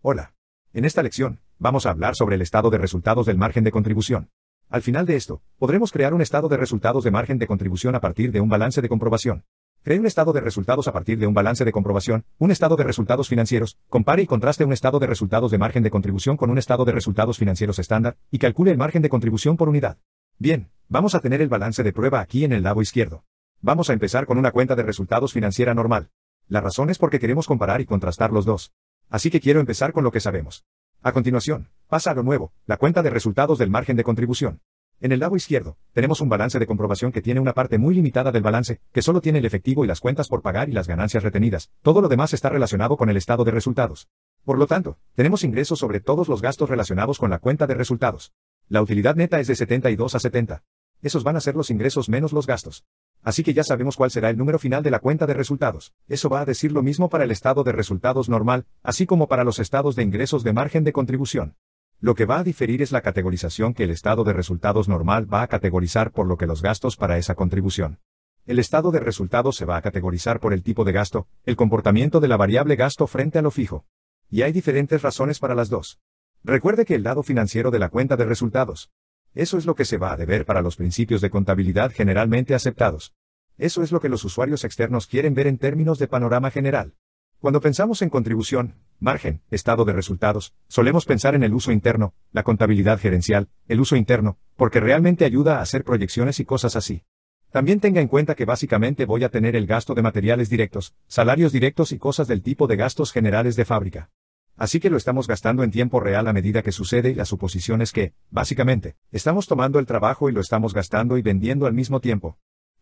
Hola. En esta lección, vamos a hablar sobre el estado de resultados del margen de contribución. Al final de esto, podremos crear un estado de resultados de margen de contribución a partir de un balance de comprobación. Cree un estado de resultados a partir de un balance de comprobación, un estado de resultados financieros, compare y contraste un estado de resultados de margen de contribución con un estado de resultados financieros estándar, y calcule el margen de contribución por unidad. Bien, vamos a tener el balance de prueba aquí en el lado izquierdo. Vamos a empezar con una cuenta de resultados financiera normal. La razón es porque queremos comparar y contrastar los dos así que quiero empezar con lo que sabemos. A continuación, pasa a lo nuevo, la cuenta de resultados del margen de contribución. En el lado izquierdo, tenemos un balance de comprobación que tiene una parte muy limitada del balance, que solo tiene el efectivo y las cuentas por pagar y las ganancias retenidas, todo lo demás está relacionado con el estado de resultados. Por lo tanto, tenemos ingresos sobre todos los gastos relacionados con la cuenta de resultados. La utilidad neta es de 72 a 70. Esos van a ser los ingresos menos los gastos. Así que ya sabemos cuál será el número final de la cuenta de resultados. Eso va a decir lo mismo para el estado de resultados normal, así como para los estados de ingresos de margen de contribución. Lo que va a diferir es la categorización que el estado de resultados normal va a categorizar por lo que los gastos para esa contribución. El estado de resultados se va a categorizar por el tipo de gasto, el comportamiento de la variable gasto frente a lo fijo. Y hay diferentes razones para las dos. Recuerde que el dado financiero de la cuenta de resultados eso es lo que se va a deber para los principios de contabilidad generalmente aceptados. Eso es lo que los usuarios externos quieren ver en términos de panorama general. Cuando pensamos en contribución, margen, estado de resultados, solemos pensar en el uso interno, la contabilidad gerencial, el uso interno, porque realmente ayuda a hacer proyecciones y cosas así. También tenga en cuenta que básicamente voy a tener el gasto de materiales directos, salarios directos y cosas del tipo de gastos generales de fábrica. Así que lo estamos gastando en tiempo real a medida que sucede y la suposición es que, básicamente, estamos tomando el trabajo y lo estamos gastando y vendiendo al mismo tiempo.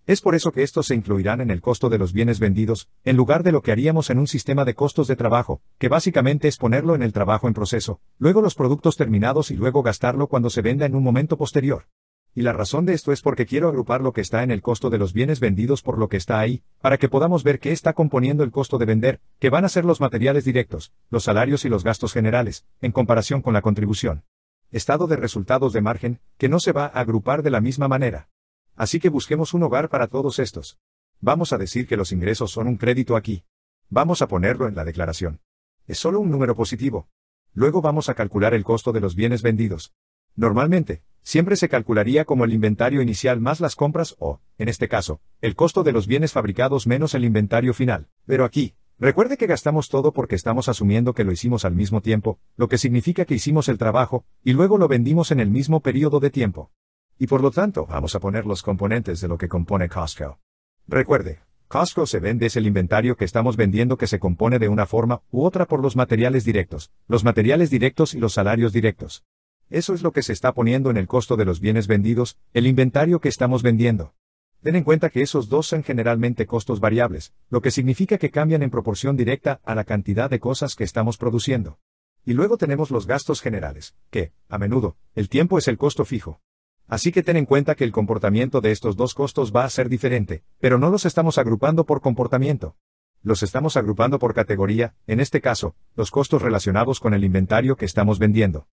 Es por eso que estos se incluirán en el costo de los bienes vendidos, en lugar de lo que haríamos en un sistema de costos de trabajo, que básicamente es ponerlo en el trabajo en proceso, luego los productos terminados y luego gastarlo cuando se venda en un momento posterior y la razón de esto es porque quiero agrupar lo que está en el costo de los bienes vendidos por lo que está ahí, para que podamos ver qué está componiendo el costo de vender, que van a ser los materiales directos, los salarios y los gastos generales, en comparación con la contribución. Estado de resultados de margen, que no se va a agrupar de la misma manera. Así que busquemos un hogar para todos estos. Vamos a decir que los ingresos son un crédito aquí. Vamos a ponerlo en la declaración. Es solo un número positivo. Luego vamos a calcular el costo de los bienes vendidos. Normalmente, siempre se calcularía como el inventario inicial más las compras o, en este caso, el costo de los bienes fabricados menos el inventario final. Pero aquí, recuerde que gastamos todo porque estamos asumiendo que lo hicimos al mismo tiempo, lo que significa que hicimos el trabajo, y luego lo vendimos en el mismo periodo de tiempo. Y por lo tanto, vamos a poner los componentes de lo que compone Costco. Recuerde, Costco se vende es el inventario que estamos vendiendo que se compone de una forma u otra por los materiales directos, los materiales directos y los salarios directos. Eso es lo que se está poniendo en el costo de los bienes vendidos, el inventario que estamos vendiendo. Ten en cuenta que esos dos son generalmente costos variables, lo que significa que cambian en proporción directa a la cantidad de cosas que estamos produciendo. Y luego tenemos los gastos generales, que, a menudo, el tiempo es el costo fijo. Así que ten en cuenta que el comportamiento de estos dos costos va a ser diferente, pero no los estamos agrupando por comportamiento. Los estamos agrupando por categoría, en este caso, los costos relacionados con el inventario que estamos vendiendo.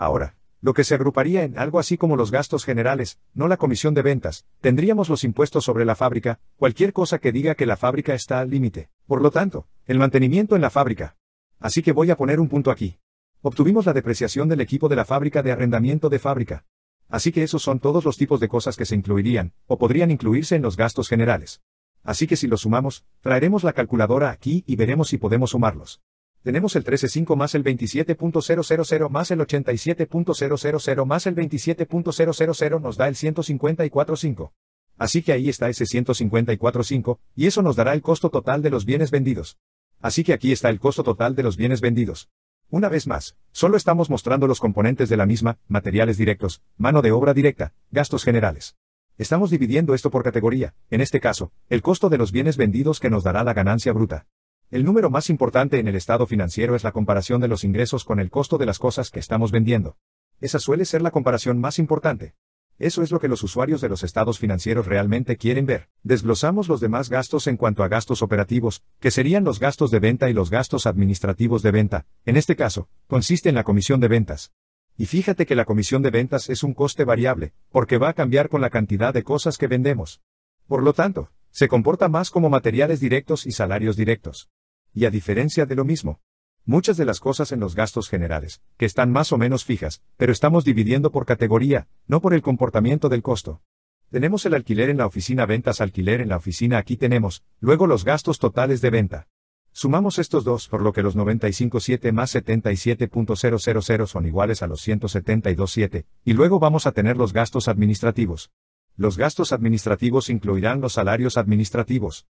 Ahora, lo que se agruparía en algo así como los gastos generales, no la comisión de ventas, tendríamos los impuestos sobre la fábrica, cualquier cosa que diga que la fábrica está al límite. Por lo tanto, el mantenimiento en la fábrica. Así que voy a poner un punto aquí. Obtuvimos la depreciación del equipo de la fábrica de arrendamiento de fábrica. Así que esos son todos los tipos de cosas que se incluirían, o podrían incluirse en los gastos generales. Así que si los sumamos, traeremos la calculadora aquí y veremos si podemos sumarlos. Tenemos el 13.5 más el 27.000 más el 87.000 más el 27.000 nos da el 154.5. Así que ahí está ese 154.5, y eso nos dará el costo total de los bienes vendidos. Así que aquí está el costo total de los bienes vendidos. Una vez más, solo estamos mostrando los componentes de la misma, materiales directos, mano de obra directa, gastos generales. Estamos dividiendo esto por categoría, en este caso, el costo de los bienes vendidos que nos dará la ganancia bruta. El número más importante en el estado financiero es la comparación de los ingresos con el costo de las cosas que estamos vendiendo. Esa suele ser la comparación más importante. Eso es lo que los usuarios de los estados financieros realmente quieren ver. Desglosamos los demás gastos en cuanto a gastos operativos, que serían los gastos de venta y los gastos administrativos de venta, en este caso, consiste en la comisión de ventas. Y fíjate que la comisión de ventas es un coste variable, porque va a cambiar con la cantidad de cosas que vendemos. Por lo tanto, se comporta más como materiales directos y salarios directos y a diferencia de lo mismo. Muchas de las cosas en los gastos generales, que están más o menos fijas, pero estamos dividiendo por categoría, no por el comportamiento del costo. Tenemos el alquiler en la oficina, ventas alquiler en la oficina, aquí tenemos, luego los gastos totales de venta. Sumamos estos dos, por lo que los 95.7 más 77.000 son iguales a los 172.7, y luego vamos a tener los gastos administrativos. Los gastos administrativos incluirán los salarios administrativos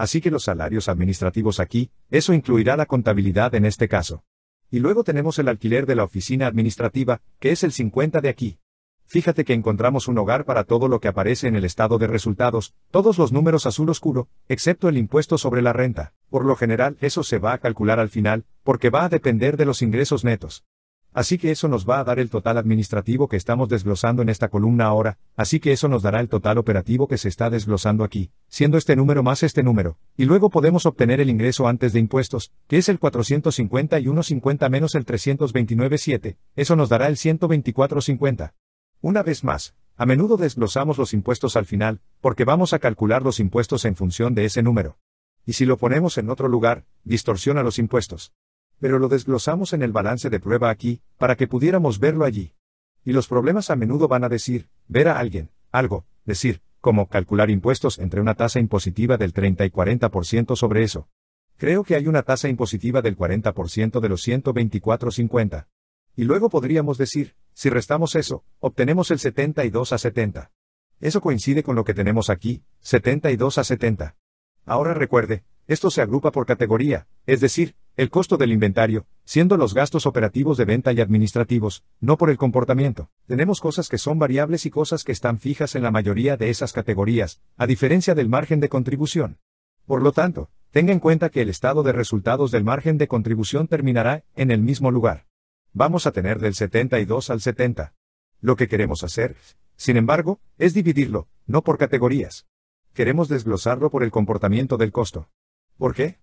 así que los salarios administrativos aquí, eso incluirá la contabilidad en este caso. Y luego tenemos el alquiler de la oficina administrativa, que es el 50 de aquí. Fíjate que encontramos un hogar para todo lo que aparece en el estado de resultados, todos los números azul oscuro, excepto el impuesto sobre la renta. Por lo general eso se va a calcular al final, porque va a depender de los ingresos netos. Así que eso nos va a dar el total administrativo que estamos desglosando en esta columna ahora, así que eso nos dará el total operativo que se está desglosando aquí, siendo este número más este número, y luego podemos obtener el ingreso antes de impuestos, que es el 450 y 150 menos el 329.7, eso nos dará el 124.50. Una vez más, a menudo desglosamos los impuestos al final, porque vamos a calcular los impuestos en función de ese número. Y si lo ponemos en otro lugar, distorsiona los impuestos pero lo desglosamos en el balance de prueba aquí, para que pudiéramos verlo allí. Y los problemas a menudo van a decir, ver a alguien, algo, decir, como calcular impuestos entre una tasa impositiva del 30 y 40% sobre eso. Creo que hay una tasa impositiva del 40% de los 124.50. Y luego podríamos decir, si restamos eso, obtenemos el 72 a 70. Eso coincide con lo que tenemos aquí, 72 a 70. Ahora recuerde, esto se agrupa por categoría, es decir, el costo del inventario, siendo los gastos operativos de venta y administrativos, no por el comportamiento. Tenemos cosas que son variables y cosas que están fijas en la mayoría de esas categorías, a diferencia del margen de contribución. Por lo tanto, tenga en cuenta que el estado de resultados del margen de contribución terminará en el mismo lugar. Vamos a tener del 72 al 70. Lo que queremos hacer, sin embargo, es dividirlo, no por categorías. Queremos desglosarlo por el comportamiento del costo. ¿Por qué?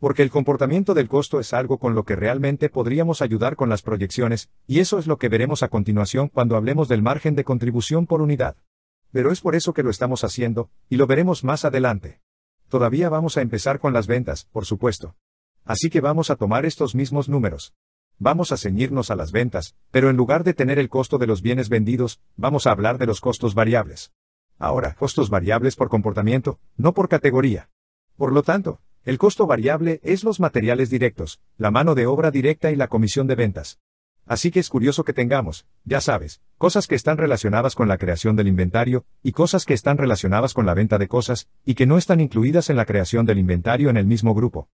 porque el comportamiento del costo es algo con lo que realmente podríamos ayudar con las proyecciones, y eso es lo que veremos a continuación cuando hablemos del margen de contribución por unidad. Pero es por eso que lo estamos haciendo, y lo veremos más adelante. Todavía vamos a empezar con las ventas, por supuesto. Así que vamos a tomar estos mismos números. Vamos a ceñirnos a las ventas, pero en lugar de tener el costo de los bienes vendidos, vamos a hablar de los costos variables. Ahora, costos variables por comportamiento, no por categoría. Por lo tanto, el costo variable es los materiales directos, la mano de obra directa y la comisión de ventas. Así que es curioso que tengamos, ya sabes, cosas que están relacionadas con la creación del inventario, y cosas que están relacionadas con la venta de cosas, y que no están incluidas en la creación del inventario en el mismo grupo.